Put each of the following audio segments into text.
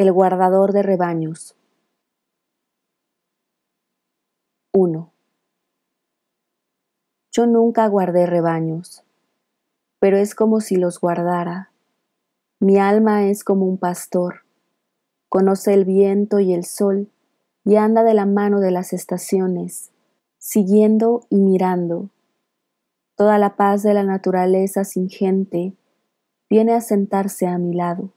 El guardador de rebaños. 1. Yo nunca guardé rebaños, pero es como si los guardara. Mi alma es como un pastor, conoce el viento y el sol, y anda de la mano de las estaciones, siguiendo y mirando. Toda la paz de la naturaleza sin gente viene a sentarse a mi lado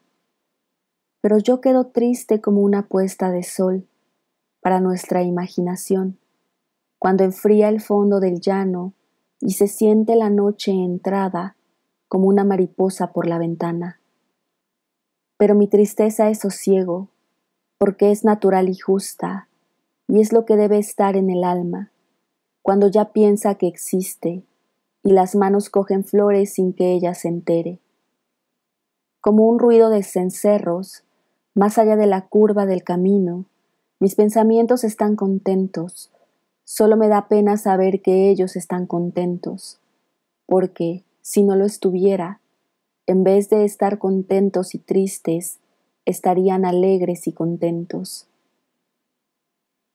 pero yo quedo triste como una puesta de sol para nuestra imaginación, cuando enfría el fondo del llano y se siente la noche entrada como una mariposa por la ventana. Pero mi tristeza es sosiego, porque es natural y justa, y es lo que debe estar en el alma, cuando ya piensa que existe, y las manos cogen flores sin que ella se entere. Como un ruido de cencerros, más allá de la curva del camino, mis pensamientos están contentos. Solo me da pena saber que ellos están contentos, porque si no lo estuviera, en vez de estar contentos y tristes, estarían alegres y contentos.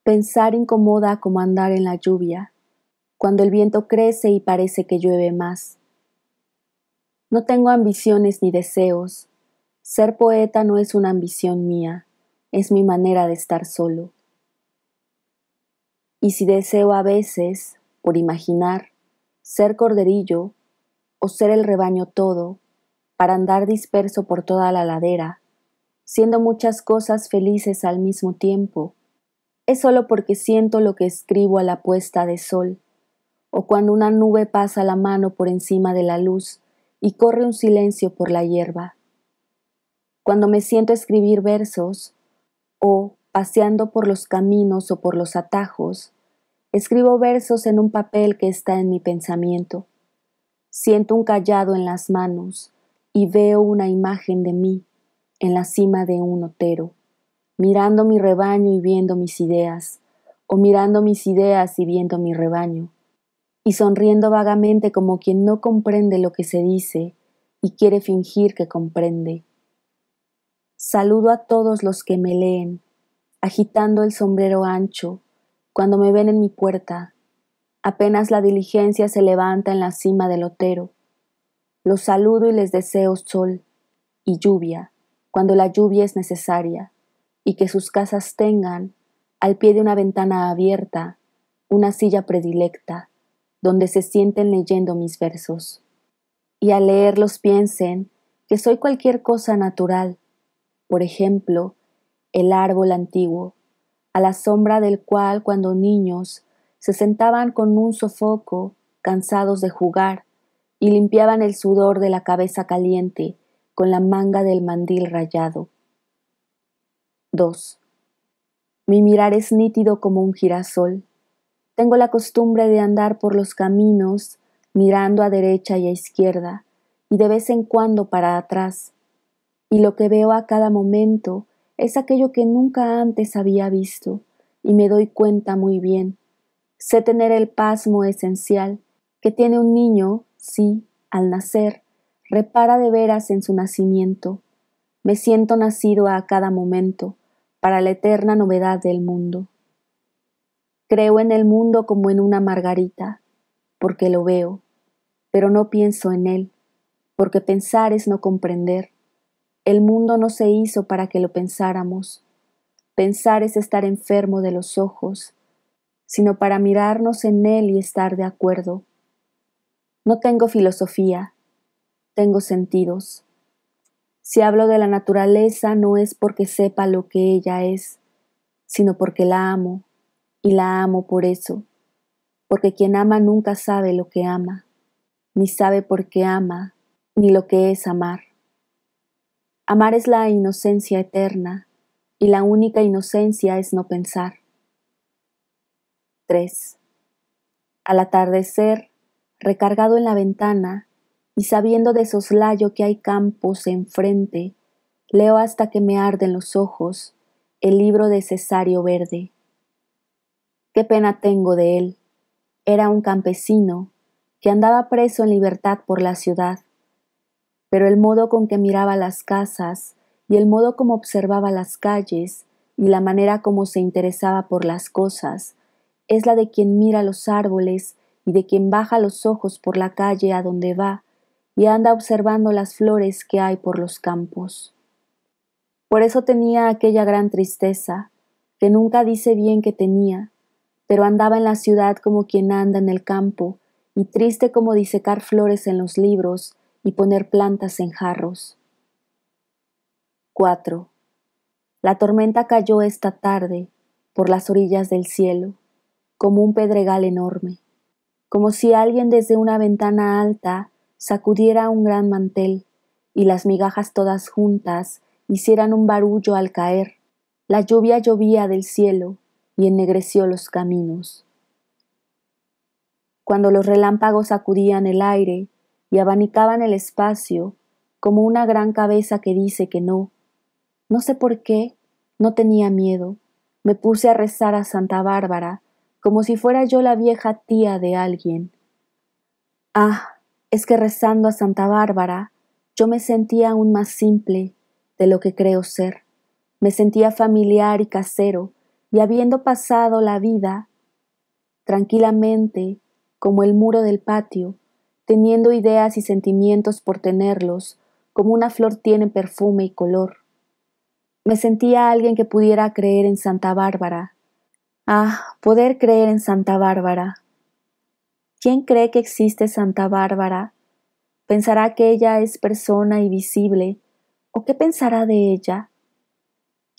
Pensar incomoda como andar en la lluvia, cuando el viento crece y parece que llueve más. No tengo ambiciones ni deseos, ser poeta no es una ambición mía, es mi manera de estar solo. Y si deseo a veces, por imaginar, ser corderillo o ser el rebaño todo, para andar disperso por toda la ladera, siendo muchas cosas felices al mismo tiempo, es solo porque siento lo que escribo a la puesta de sol, o cuando una nube pasa la mano por encima de la luz y corre un silencio por la hierba cuando me siento a escribir versos o paseando por los caminos o por los atajos, escribo versos en un papel que está en mi pensamiento. Siento un callado en las manos y veo una imagen de mí en la cima de un otero, mirando mi rebaño y viendo mis ideas, o mirando mis ideas y viendo mi rebaño, y sonriendo vagamente como quien no comprende lo que se dice y quiere fingir que comprende. Saludo a todos los que me leen, agitando el sombrero ancho, cuando me ven en mi puerta. Apenas la diligencia se levanta en la cima del otero. Los saludo y les deseo sol y lluvia, cuando la lluvia es necesaria, y que sus casas tengan, al pie de una ventana abierta, una silla predilecta, donde se sienten leyendo mis versos. Y al leerlos piensen que soy cualquier cosa natural, por ejemplo, el árbol antiguo, a la sombra del cual cuando niños se sentaban con un sofoco, cansados de jugar, y limpiaban el sudor de la cabeza caliente con la manga del mandil rayado. 2. Mi mirar es nítido como un girasol. Tengo la costumbre de andar por los caminos mirando a derecha y a izquierda, y de vez en cuando para atrás, y lo que veo a cada momento es aquello que nunca antes había visto, y me doy cuenta muy bien. Sé tener el pasmo esencial que tiene un niño si, al nacer, repara de veras en su nacimiento. Me siento nacido a cada momento, para la eterna novedad del mundo. Creo en el mundo como en una margarita, porque lo veo, pero no pienso en él, porque pensar es no comprender el mundo no se hizo para que lo pensáramos. Pensar es estar enfermo de los ojos, sino para mirarnos en él y estar de acuerdo. No tengo filosofía, tengo sentidos. Si hablo de la naturaleza no es porque sepa lo que ella es, sino porque la amo, y la amo por eso, porque quien ama nunca sabe lo que ama, ni sabe por qué ama, ni lo que es amar. Amar es la inocencia eterna y la única inocencia es no pensar. 3. Al atardecer, recargado en la ventana y sabiendo de soslayo que hay campos enfrente, leo hasta que me arden los ojos el libro de Cesario Verde. Qué pena tengo de él. Era un campesino que andaba preso en libertad por la ciudad pero el modo con que miraba las casas y el modo como observaba las calles y la manera como se interesaba por las cosas es la de quien mira los árboles y de quien baja los ojos por la calle a donde va y anda observando las flores que hay por los campos. Por eso tenía aquella gran tristeza, que nunca dice bien que tenía, pero andaba en la ciudad como quien anda en el campo, y triste como disecar flores en los libros, y poner plantas en jarros. 4. La tormenta cayó esta tarde por las orillas del cielo, como un pedregal enorme, como si alguien desde una ventana alta sacudiera un gran mantel y las migajas todas juntas hicieran un barullo al caer. La lluvia llovía del cielo y ennegreció los caminos. Cuando los relámpagos sacudían el aire, y abanicaban el espacio como una gran cabeza que dice que no. No sé por qué, no tenía miedo. Me puse a rezar a Santa Bárbara, como si fuera yo la vieja tía de alguien. Ah, es que rezando a Santa Bárbara, yo me sentía aún más simple de lo que creo ser. Me sentía familiar y casero, y habiendo pasado la vida tranquilamente, como el muro del patio, teniendo ideas y sentimientos por tenerlos, como una flor tiene perfume y color. Me sentía alguien que pudiera creer en Santa Bárbara. Ah, poder creer en Santa Bárbara. ¿Quién cree que existe Santa Bárbara? ¿Pensará que ella es persona y visible? ¿O qué pensará de ella?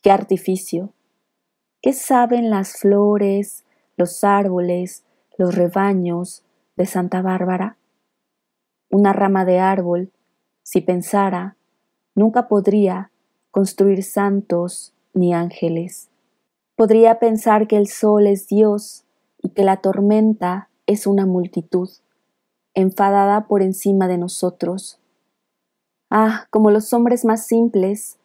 ¿Qué artificio? ¿Qué saben las flores, los árboles, los rebaños de Santa Bárbara? una rama de árbol, si pensara, nunca podría construir santos ni ángeles. Podría pensar que el sol es Dios y que la tormenta es una multitud, enfadada por encima de nosotros. Ah, como los hombres más simples,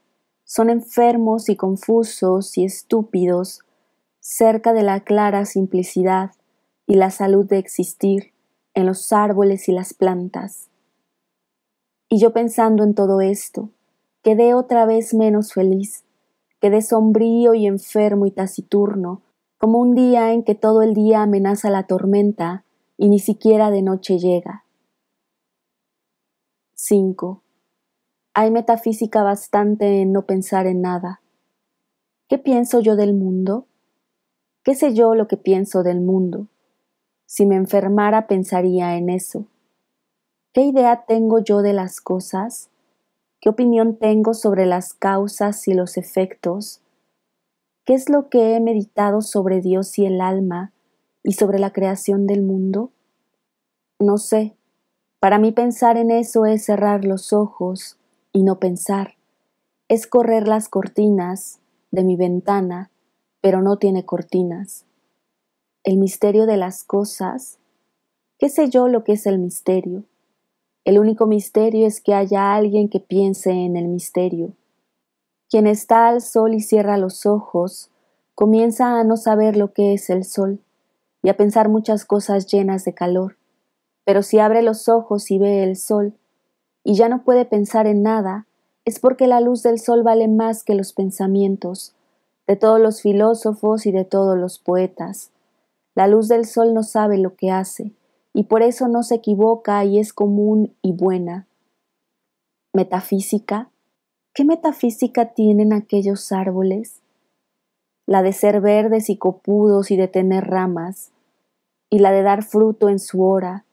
son enfermos y confusos y estúpidos, cerca de la clara simplicidad y la salud de existir, en los árboles y las plantas. Y yo pensando en todo esto, quedé otra vez menos feliz, quedé sombrío y enfermo y taciturno, como un día en que todo el día amenaza la tormenta y ni siquiera de noche llega. 5. Hay metafísica bastante en no pensar en nada. ¿Qué pienso yo del mundo? ¿Qué sé yo lo que pienso del mundo? Si me enfermara pensaría en eso. ¿Qué idea tengo yo de las cosas? ¿Qué opinión tengo sobre las causas y los efectos? ¿Qué es lo que he meditado sobre Dios y el alma y sobre la creación del mundo? No sé. Para mí pensar en eso es cerrar los ojos y no pensar. Es correr las cortinas de mi ventana, pero no tiene cortinas el misterio de las cosas, ¿qué sé yo lo que es el misterio? El único misterio es que haya alguien que piense en el misterio. Quien está al sol y cierra los ojos, comienza a no saber lo que es el sol y a pensar muchas cosas llenas de calor. Pero si abre los ojos y ve el sol, y ya no puede pensar en nada, es porque la luz del sol vale más que los pensamientos, de todos los filósofos y de todos los poetas. La luz del sol no sabe lo que hace, y por eso no se equivoca y es común y buena. Metafísica. ¿Qué metafísica tienen aquellos árboles? La de ser verdes y copudos y de tener ramas, y la de dar fruto en su hora,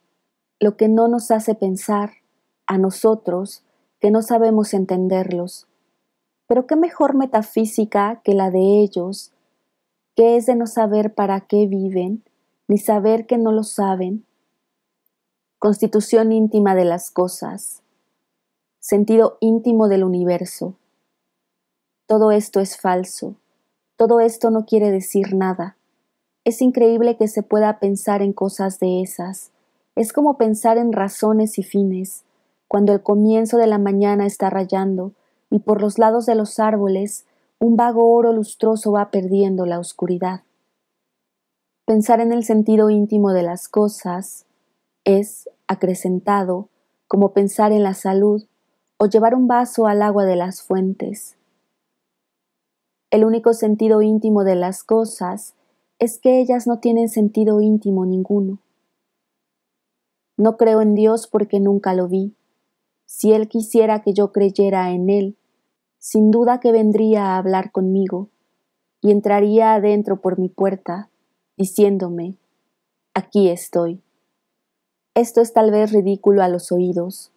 lo que no nos hace pensar, a nosotros, que no sabemos entenderlos. Pero qué mejor metafísica que la de ellos, es de no saber para qué viven, ni saber que no lo saben? Constitución íntima de las cosas, sentido íntimo del universo. Todo esto es falso, todo esto no quiere decir nada. Es increíble que se pueda pensar en cosas de esas. Es como pensar en razones y fines, cuando el comienzo de la mañana está rayando y por los lados de los árboles un vago oro lustroso va perdiendo la oscuridad. Pensar en el sentido íntimo de las cosas es, acrecentado, como pensar en la salud o llevar un vaso al agua de las fuentes. El único sentido íntimo de las cosas es que ellas no tienen sentido íntimo ninguno. No creo en Dios porque nunca lo vi. Si Él quisiera que yo creyera en Él, sin duda que vendría a hablar conmigo y entraría adentro por mi puerta, diciéndome, aquí estoy. Esto es tal vez ridículo a los oídos,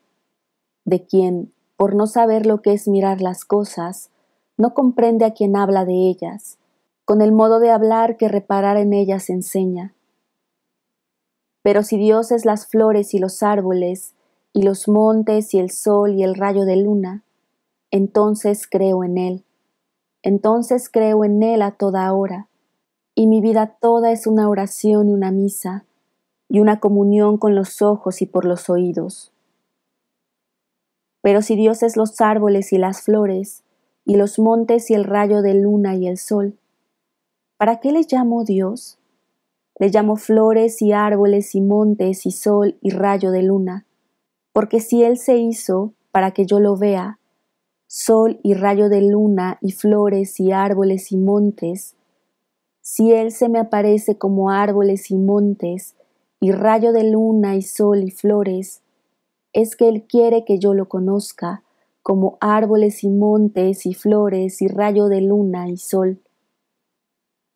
de quien, por no saber lo que es mirar las cosas, no comprende a quien habla de ellas, con el modo de hablar que reparar en ellas enseña. Pero si Dios es las flores y los árboles, y los montes y el sol y el rayo de luna, entonces creo en Él, entonces creo en Él a toda hora, y mi vida toda es una oración y una misa, y una comunión con los ojos y por los oídos. Pero si Dios es los árboles y las flores, y los montes y el rayo de luna y el sol, ¿para qué le llamo Dios? Le llamo flores y árboles y montes y sol y rayo de luna, porque si Él se hizo para que yo lo vea, sol y rayo de luna y flores y árboles y montes, si Él se me aparece como árboles y montes, y rayo de luna y sol y flores, es que Él quiere que yo lo conozca, como árboles y montes y flores y rayo de luna y sol.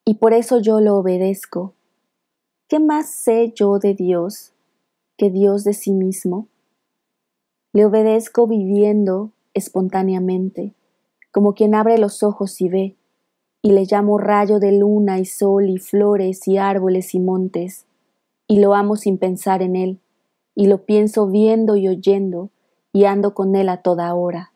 Y por eso yo lo obedezco. ¿Qué más sé yo de Dios que Dios de sí mismo? Le obedezco viviendo, espontáneamente, como quien abre los ojos y ve, y le llamo rayo de luna y sol y flores y árboles y montes, y lo amo sin pensar en él, y lo pienso viendo y oyendo, y ando con él a toda hora.